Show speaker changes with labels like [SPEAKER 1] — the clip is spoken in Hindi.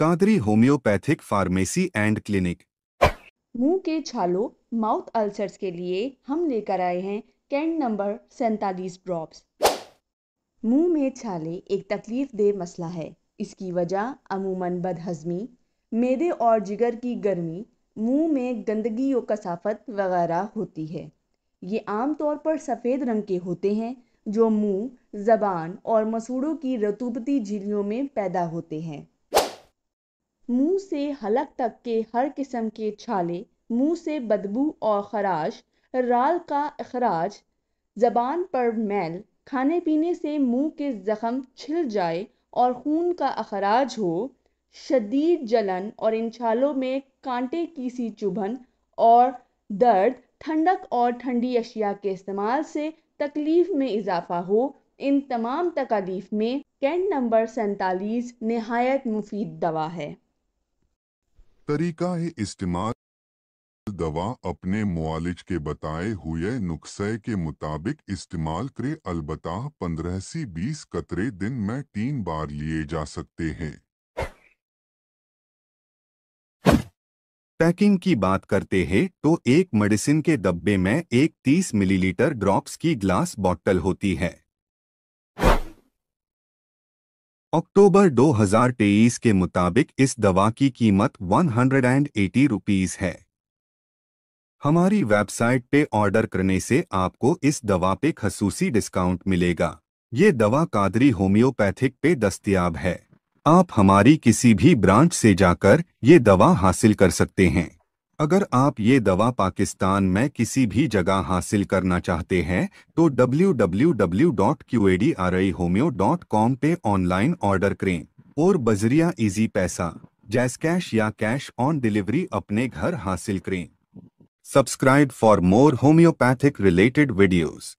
[SPEAKER 1] Qadri homeopathic pharmacy and clinic
[SPEAKER 2] मुंह के छालों माउथ अल्सर्स के लिए हम लेकर आए हैं कैन नंबर सैतालीस ड्रॉप्स मुंह में छाले एक तकलीफ देह मसला है इसकी वजह अमूमन बदहजमी मेदे और जिगर की गर्मी मुंह में गंदगी और कसाफत वगैरह होती है ये आमतौर पर सफ़ेद रंग के होते हैं जो मुंह, जबान और मसूड़ों की रतूबती झिल्लियों में पैदा होते हैं मुंह से हलक तक के हर किस्म के छाले मुंह से बदबू और खराश राल का अखराज जबान पर मैल खाने पीने से मुंह के ज़ख्म छिल जाए और खून का अखराज हो शदीद जलन और इन छालों में कांटे की सी चुभन और दर्द ठंडक और ठंडी अशिया के इस्तेमाल से तकलीफ़ में इजाफा हो इन तमाम तकालीफ में कैंट नंबर सैतालीस नहायत मुफीद दवा है
[SPEAKER 3] तरीका इस्तेमाल दवा अपने मालिज के बताए हुए नुस्खे के मुताबिक इस्तेमाल करें अलबत् पंद्रह से बीस कतरे दिन में तीन बार लिए जा सकते हैं
[SPEAKER 1] पैकिंग की बात करते हैं तो एक मेडिसिन के डब्बे में एक 30 मिलीलीटर ड्रॉप्स की ग्लास बॉटल होती है अक्टूबर 2023 के मुताबिक इस दवा की कीमत 180 रुपीज़ है हमारी वेबसाइट पे ऑर्डर करने से आपको इस दवा पे खसूसी डिस्काउंट मिलेगा ये दवा कादरी होम्योपैथिक पे दस्तियाब है आप हमारी किसी भी ब्रांच से जाकर ये दवा हासिल कर सकते हैं अगर आप ये दवा पाकिस्तान में किसी भी जगह हासिल करना चाहते हैं तो www.qadrihomeo.com पे ऑनलाइन ऑर्डर करें और बजरिया इजी पैसा जैस कैश या कैश ऑन डिलीवरी अपने घर हासिल करें subscribe for more homeopathic related videos